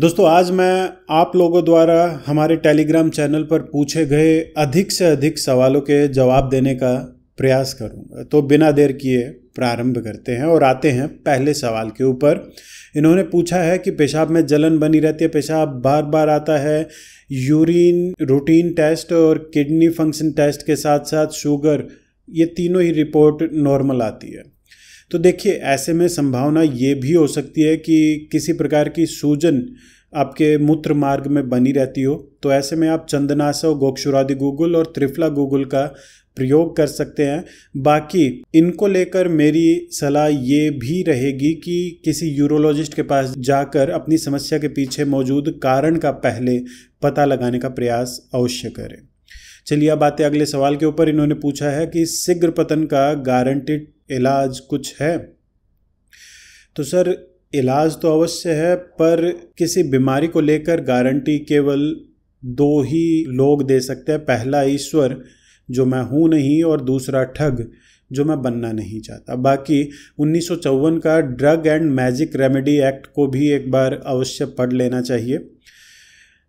दोस्तों आज मैं आप लोगों द्वारा हमारे टेलीग्राम चैनल पर पूछे गए अधिक से अधिक सवालों के जवाब देने का प्रयास करूंगा तो बिना देर किए प्रारंभ करते हैं और आते हैं पहले सवाल के ऊपर इन्होंने पूछा है कि पेशाब में जलन बनी रहती है पेशाब बार बार आता है यूरिन रूटीन टेस्ट और किडनी फंक्शन टेस्ट के साथ साथ शुगर ये तीनों ही रिपोर्ट नॉर्मल आती है तो देखिए ऐसे में संभावना ये भी हो सकती है कि किसी प्रकार की सूजन आपके मूत्र मार्ग में बनी रहती हो तो ऐसे में आप चंदनासव गोक्षुरादि गूगल और त्रिफला गूगल का प्रयोग कर सकते हैं बाकी इनको लेकर मेरी सलाह ये भी रहेगी कि किसी यूरोलॉजिस्ट के पास जाकर अपनी समस्या के पीछे मौजूद कारण का पहले पता लगाने का प्रयास अवश्य करें चलिए अब आते अगले सवाल के ऊपर इन्होंने पूछा है कि शीघ्र पतन का गारंटेड इलाज कुछ है तो सर इलाज तो अवश्य है पर किसी बीमारी को लेकर गारंटी केवल दो ही लोग दे सकते हैं पहला ईश्वर जो मैं हूँ नहीं और दूसरा ठग जो मैं बनना नहीं चाहता बाकी उन्नीस का drug and magic remedy act को भी एक बार अवश्य पढ़ लेना चाहिए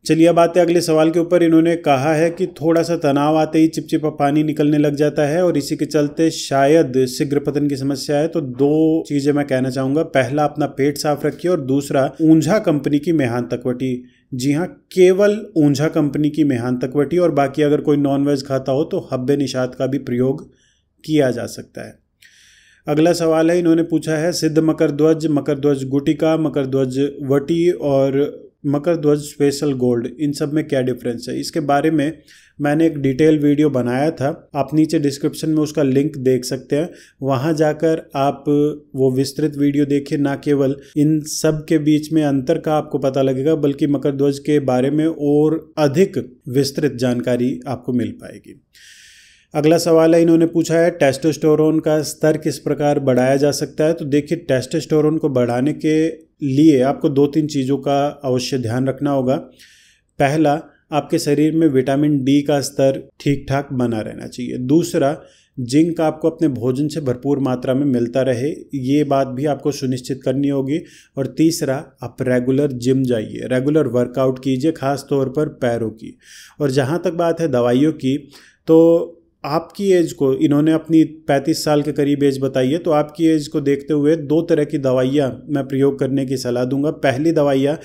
चलिए अब आते अगले सवाल के ऊपर इन्होंने कहा है कि थोड़ा सा तनाव आते ही चिपचिपा पानी निकलने लग जाता है और इसी के चलते शायद शीघ्र पतन की समस्या है तो दो चीजें मैं कहना चाहूंगा पहला अपना पेट साफ रखिए और दूसरा ऊंझा कंपनी की मेहान तकवटी जी हाँ केवल ऊंझा कंपनी की मेहान तकवटी और बाकी अगर कोई नॉनवेज खाता हो तो हब्बे निषाद का भी प्रयोग किया जा सकता है अगला सवाल है इन्होंने पूछा है सिद्ध मकर ध्वज मकर ध्वज गुटिका मकर ध्वज वटी और मकर ध्वज स्पेशल गोल्ड इन सब में क्या डिफरेंस है इसके बारे में मैंने एक डिटेल वीडियो बनाया था आप नीचे डिस्क्रिप्शन में उसका लिंक देख सकते हैं वहाँ जाकर आप वो विस्तृत वीडियो देखिए ना केवल इन सब के बीच में अंतर का आपको पता लगेगा बल्कि मकर ध्वज के बारे में और अधिक विस्तृत जानकारी आपको मिल पाएगी अगला सवाल है इन्होंने पूछा है टेस्टोस्टोरोन का स्तर किस प्रकार बढ़ाया जा सकता है तो देखिए टेस्टोस्टोरोन को बढ़ाने के लिए आपको दो तीन चीज़ों का अवश्य ध्यान रखना होगा पहला आपके शरीर में विटामिन डी का स्तर ठीक ठाक बना रहना चाहिए दूसरा जिंक आपको अपने भोजन से भरपूर मात्रा में मिलता रहे ये बात भी आपको सुनिश्चित करनी होगी और तीसरा आप रेगुलर जिम जाइए रेगुलर वर्कआउट कीजिए खास तौर पर पैरों की और जहाँ तक बात है दवाइयों की तो आपकी एज को इन्होंने अपनी 35 साल के करीब एज बताई है तो आपकी एज को देखते हुए दो तरह की दवाइयाँ मैं प्रयोग करने की सलाह दूंगा पहली दवाइयाँ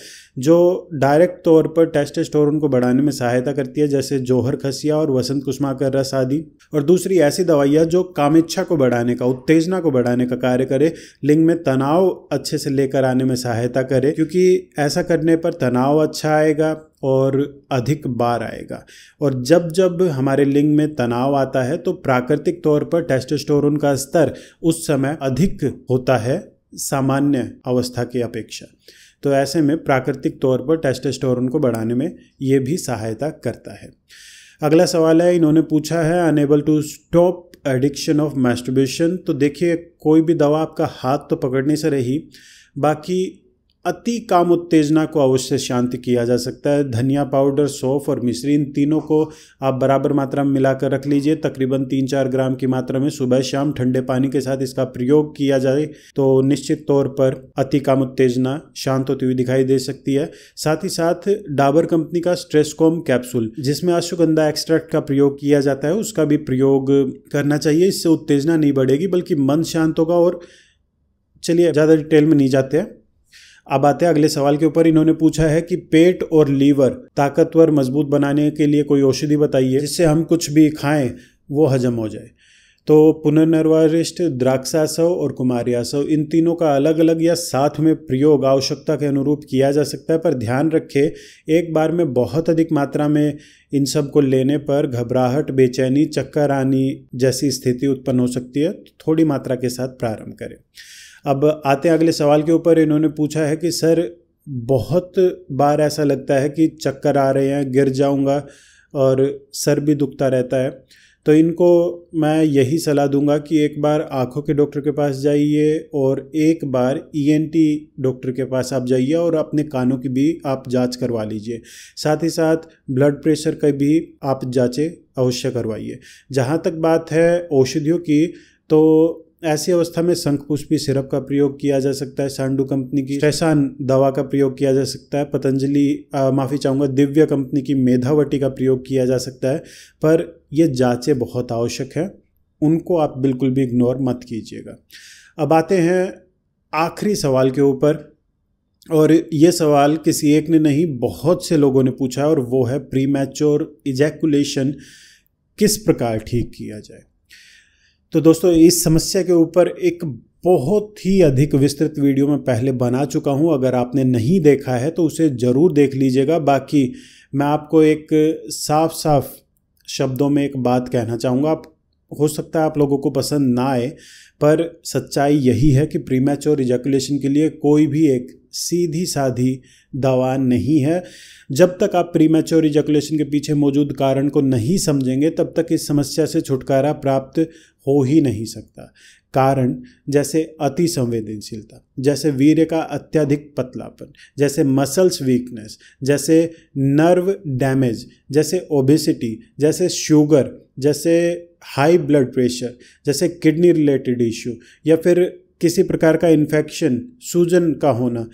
जो डायरेक्ट तौर पर स्टोर को बढ़ाने में सहायता करती है जैसे जोहर खसिया और वसंत कर रस आदि और दूसरी ऐसी दवाइयाँ जो कामेच्छा को बढ़ाने का उत्तेजना को बढ़ाने का कार्य करे लिंग में तनाव अच्छे से लेकर आने में सहायता करे क्योंकि ऐसा करने पर तनाव अच्छा आएगा और अधिक बार आएगा और जब जब हमारे लिंग में तनाव आता है तो प्राकृतिक तौर पर टेस्टोस्टेरोन का स्तर उस समय अधिक होता है सामान्य अवस्था की अपेक्षा तो ऐसे में प्राकृतिक तौर पर टेस्टोस्टेरोन को बढ़ाने में ये भी सहायता करता है अगला सवाल है इन्होंने पूछा है unable to stop addiction of masturbation तो देखिए कोई भी दवा आपका हाथ तो पकड़ने से रही बाकी अति काम उत्तेजना को अवश्य शांत किया जा सकता है धनिया पाउडर सौफ और मिश्री इन तीनों को आप बराबर मात्रा में मिलाकर रख लीजिए तकरीबन तीन चार ग्राम की मात्रा में सुबह शाम ठंडे पानी के साथ इसका प्रयोग किया जाए तो निश्चित तौर पर अति काम उत्तेजना शांत होती हुई दिखाई दे सकती है साथ ही साथ डाबर कंपनी का स्ट्रेसकॉम कैप्सूल जिसमें अश्वगंधा एक्सट्रैक्ट का प्रयोग किया जाता है उसका भी प्रयोग करना चाहिए इससे उत्तेजना नहीं बढ़ेगी बल्कि मन शांत होगा और चलिए ज़्यादा डिटेल में नहीं जाते हैं अब आते हैं अगले सवाल के ऊपर इन्होंने पूछा है कि पेट और लीवर ताकतवर मजबूत बनाने के लिए कोई औषधि बताइए जिससे हम कुछ भी खाएं वो हजम हो जाए तो पुनर्नवरिष्ठ द्राक्षासव और कुमारियासव इन तीनों का अलग अलग या साथ में प्रयोग आवश्यकता के अनुरूप किया जा सकता है पर ध्यान रखें एक बार में बहुत अधिक मात्रा में इन सब को लेने पर घबराहट बेचैनी चक्कर आनी जैसी स्थिति उत्पन्न हो सकती है तो थोड़ी मात्रा के साथ प्रारंभ करें अब आते अगले सवाल के ऊपर इन्होंने पूछा है कि सर बहुत बार ऐसा लगता है कि चक्कर आ रहे हैं गिर जाऊंगा और सर भी दुखता रहता है तो इनको मैं यही सलाह दूंगा कि एक बार आँखों के डॉक्टर के पास जाइए और एक बार ईएनटी e डॉक्टर के पास आप जाइए और अपने कानों की भी आप जांच करवा लीजिए साथ ही साथ ब्लड प्रेशर का भी आप जाँचें अवश्य करवाइए जहाँ तक बात है औषधियों की तो ऐसी अवस्था में शंखपुष्पी सिरप का प्रयोग किया जा सकता है सांडू कंपनी की शैसान दवा का प्रयोग किया जा सकता है पतंजलि माफ़ी चाहूँगा दिव्य कंपनी की मेधावटी का प्रयोग किया जा सकता है पर यह जाँचें बहुत आवश्यक है उनको आप बिल्कुल भी इग्नोर मत कीजिएगा अब आते हैं आखिरी सवाल के ऊपर और ये सवाल किसी एक ने नहीं बहुत से लोगों ने पूछा और वो है प्री मैच्योर इजैकुलेशन किस प्रकार ठीक किया जाए तो दोस्तों इस समस्या के ऊपर एक बहुत ही अधिक विस्तृत वीडियो मैं पहले बना चुका हूँ अगर आपने नहीं देखा है तो उसे ज़रूर देख लीजिएगा बाकी मैं आपको एक साफ साफ शब्दों में एक बात कहना चाहूँगा आप हो सकता है आप लोगों को पसंद ना आए पर सच्चाई यही है कि और इजैकुलेशन के लिए कोई भी एक सीधी साधी दवा नहीं है जब तक आप प्रीमेच्योर इजकुलेशन के पीछे मौजूद कारण को नहीं समझेंगे तब तक इस समस्या से छुटकारा प्राप्त हो ही नहीं सकता कारण जैसे अति संवेदनशीलता जैसे वीर्य का अत्यधिक पतलापन जैसे मसल्स वीकनेस जैसे नर्व डैमेज जैसे ओबेसिटी जैसे शुगर जैसे हाई ब्लड प्रेशर जैसे किडनी रिलेटेड इश्यू या फिर किसी प्रकार का इन्फेक्शन सूजन का होना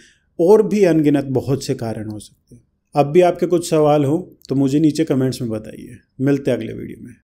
और भी अनगिनत बहुत से कारण हो सकते हैं अब भी आपके कुछ सवाल हो तो मुझे नीचे कमेंट्स में बताइए मिलते हैं अगले वीडियो में